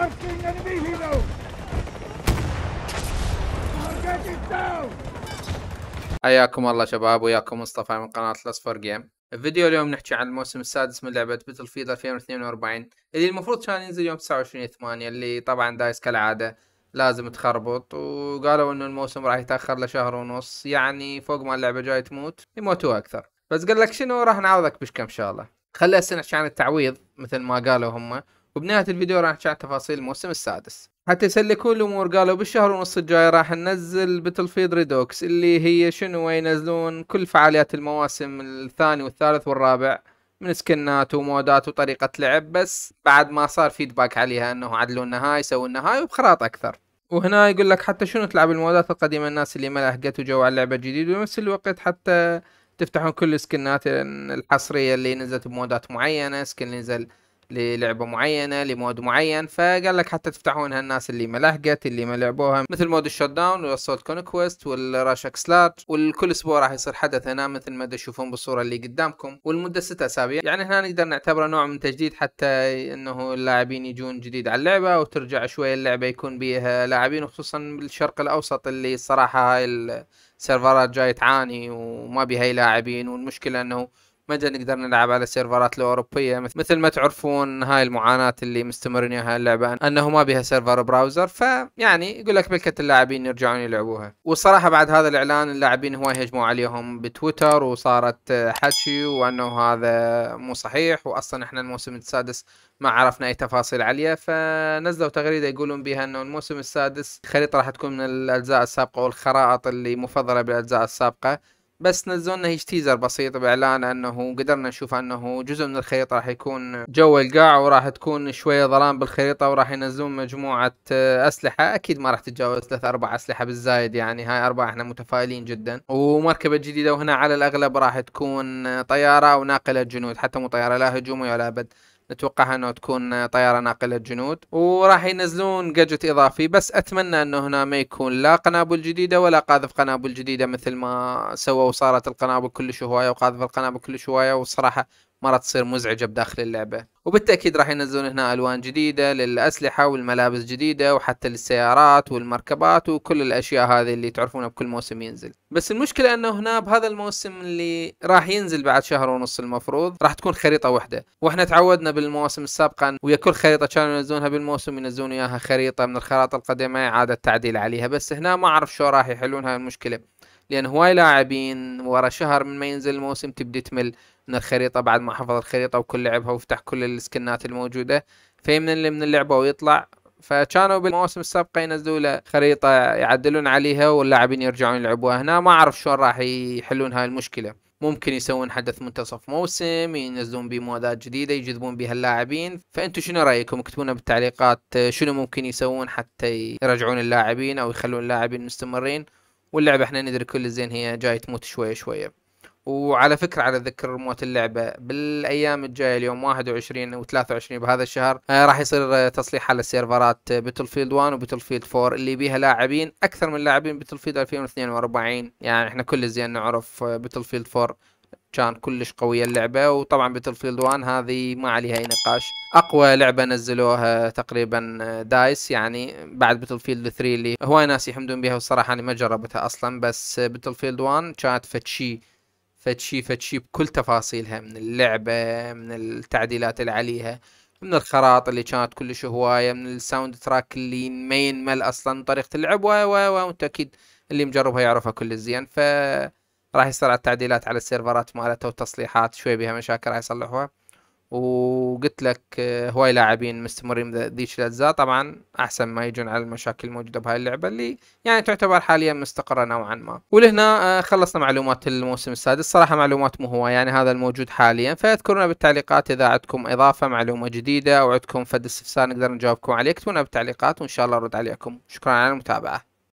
enemy hero! حياكم الله شباب وياكم مصطفى من قناة الأصفر جيم الفيديو اليوم نحكي عن الموسم السادس من لعبة بيتل فيلد 2042 اللي المفروض كان ينزل يوم 29 8 اللي طبعا دايس كالعادة لازم تخربط وقالوا انه الموسم راح يتأخر لشهر ونص يعني فوق ما اللعبة جاي تموت يموتوا اكثر بس قال لك شنو راح نعوضك بشكم ان شاء الله خلي نحكي عن التعويض مثل ما قالوا هم وبنهاية الفيديو راح نشرح تفاصيل الموسم السادس حتى يسلكون الامور قالوا بالشهر ونص الجاي راح ننزل باتل فيد ريدوكس اللي هي شنو ينزلون كل فعاليات المواسم الثاني والثالث والرابع من سكنات ومودات وطريقة لعب بس بعد ما صار فيدباك عليها انه عدلوا لنا سووا لنا وبخراط اكثر وهنا يقول لك حتى شنو تلعب المودات القديمة الناس اللي ما لحقت وجو على اللعبة الجديدة ونفس الوقت حتى تفتحون كل السكنات الحصرية اللي نزلت بمودات معينة سكن نزل للعبه معينه لمود معين فقال لك حتى تفتحونها الناس اللي ما لحقت اللي ما لعبوها مثل مود الشوت داون والسولت كونكويست والراش اكس لارج والكل اسبوع راح يصير حدث هنا مثل ما تشوفون بالصوره اللي قدامكم والمده ست اسابيع يعني هنا نقدر نعتبره نوع من تجديد حتى انه اللاعبين يجون جديد على اللعبه وترجع شوي اللعبه يكون بيها لاعبين وخصوصا بالشرق الاوسط اللي الصراحه هاي السيرفرات جاي تعاني وما بيها لاعبين والمشكله انه متى نقدر نلعب على السيرفرات الاوروبيه مثل ما تعرفون هاي المعاناه اللي مستمرين هاي اللعبه انه ما بها سيرفر براوزر فيعني يقول لك ملكه اللاعبين يرجعون يلعبوها والصراحه بعد هذا الاعلان اللاعبين هواي هجموا عليهم بتويتر وصارت آه، حكي وانه هذا مو صحيح واصلا احنا الموسم السادس ما عرفنا اي تفاصيل عليه فنزلوا تغريده يقولون بها انه الموسم السادس الخريطه راح تكون من الاجزاء السابقه والخرائط اللي مفضله بالاجزاء السابقه بس نزلنا هيج تيزر بسيط باعلان انه قدرنا نشوف انه جزء من الخريطه راح يكون جو القاع وراح تكون شويه ظلام بالخريطه وراح ينزلون مجموعه اسلحه اكيد ما راح تتجاوز ثلاث اربع اسلحه بالزايد يعني هاي اربع احنا متفائلين جدا ومركبه جديده وهنا على الاغلب راح تكون طياره وناقله جنود حتى مو طياره لا هجومي ولا ابد نتوقعها انه تكون طياره ناقله جنود وراح ينزلون جاجت اضافي بس اتمنى انه هنا ما يكون لا قنابل جديده ولا قاذف قنابل جديده مثل ما سووا وصارت القنابل كل شويه وقاذف القنابل كل شويه والصراحه مرة تصير مزعجة بداخل اللعبة وبالتأكيد راح ينزلون هنا ألوان جديدة للأسلحة والملابس جديدة وحتى للسيارات والمركبات وكل الأشياء هذه اللي تعرفونها بكل موسم ينزل بس المشكلة أنه هنا بهذا الموسم اللي راح ينزل بعد شهر ونص المفروض راح تكون خريطة واحدة واحنا تعودنا بالمواسم السابقة ويا كل خريطة كانوا ينزلونها بالموسم ينزلون إياها خريطة من الخرائط القديمة إعادة تعديل عليها بس هنا ما أعرف شو راح يحلون هاي المشكلة لان هواي لاعبين ورا شهر من ما ينزل الموسم تبدي تمل من الخريطه بعد ما حفظ الخريطه وكل لعبها وفتح كل السكنات الموجوده من اللي من اللعبه ويطلع فكانوا بالمواسم السابقه ينزلوا له خريطه يعدلون عليها واللاعبين يرجعون يلعبوها هنا ما اعرف شلون راح يحلون هاي المشكله ممكن يسوون حدث منتصف موسم ينزلون بمودات موادات جديده يجذبون بها اللاعبين فانتم شنو رايكم اكتبونا بالتعليقات شنو ممكن يسوون حتى يرجعون اللاعبين او يخلون اللاعبين مستمرين واللعبة احنا ندري كل زين هي جاي تموت شوية شوية وعلى فكرة على ذكر موت اللعبة بالأيام الجاية اليوم 21 و 23 بهذا الشهر آه، راح يصير آه، تصليح على السيرفرات بيتل فيلد 1 وبيتل فيلد 4 اللي بيها لاعبين أكثر من لاعبين بيتل فيلد 2042 يعني احنا كل زين نعرف آه بيتل فيلد 4 كان كلش قوية اللعبة وطبعا باتل فيلد 1 هذه ما عليها اي نقاش اقوى لعبة نزلوها تقريبا آه، دايس يعني بعد باتل فيلد 3 اللي هواي ناس يحمدون بها والصراحة انا ما جربتها اصلا بس باتل فيلد 1 كانت فتشي فتشي فتشي بكل تفاصيلها من اللعبة من التعديلات اللي عليها من الخراط اللي كانت كلش هواية من الساوند تراك اللي ما ينمل اصلا طريقة اللعب و و وانت اكيد اللي مجربها يعرفها كل زين ف راح يصير على التعديلات على السيرفرات مالته وتصليحات شوي بها مشاكل راح يصلحوها وقلت لك آه، هواي لاعبين مستمرين ذيك الاجزاء طبعا احسن ما يجون على المشاكل الموجوده بهاي اللعبه اللي يعني تعتبر حاليا مستقره نوعا ما ولهنا آه، خلصنا معلومات الموسم السادس صراحه معلومات مو هو يعني هذا الموجود حاليا فاذكرونا بالتعليقات اذا عندكم اضافه معلومه جديده او عندكم فد استفسار نقدر نجاوبكم عليه اكتبونا بالتعليقات وان شاء الله نرد عليكم شكرا على المتابعه